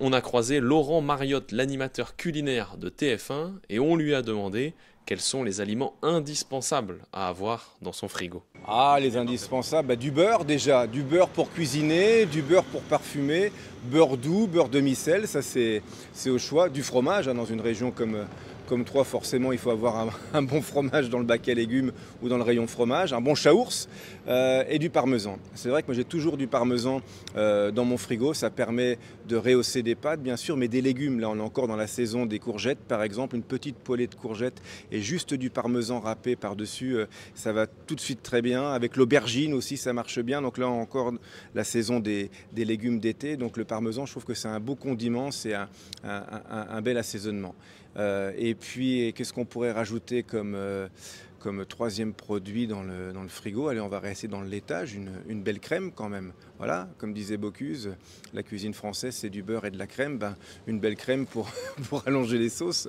on a croisé Laurent Mariotte, l'animateur culinaire de TF1, et on lui a demandé quels sont les aliments indispensables à avoir dans son frigo Ah, les indispensables, bah, du beurre déjà, du beurre pour cuisiner, du beurre pour parfumer, beurre doux, beurre demi-sel, ça c'est au choix, du fromage hein, dans une région comme, comme Troyes, forcément, il faut avoir un, bon fromage dans le bac à légumes ou dans le rayon fromage, un bon chaours euh, et du parmesan. C'est vrai que moi j'ai toujours du parmesan euh, dans mon frigo. Ça permet de rehausser des pâtes, bien sûr, mais des légumes. Là, on est encore dans la saison des courgettes, par exemple, une petite poêlée de courgettes. Et juste du parmesan râpé par-dessus, euh, ça va tout de suite très bien. Avec l'aubergine aussi, ça marche bien. Donc là encore, la saison des, légumes d'été. Donc le parmesan, je trouve que c'est un beau condiment, c'est un, bel assaisonnement. Euh, et puis, qu'est-ce qu'on pourrait rajouter comme... Euh, comme troisième produit dans le, frigo. Allez, on va rester dans le laitage, une, belle crème quand même. Voilà, comme disait Bocuse, la cuisine française, c'est du beurre et de la crème. Ben, une belle crème pour allonger les sauces.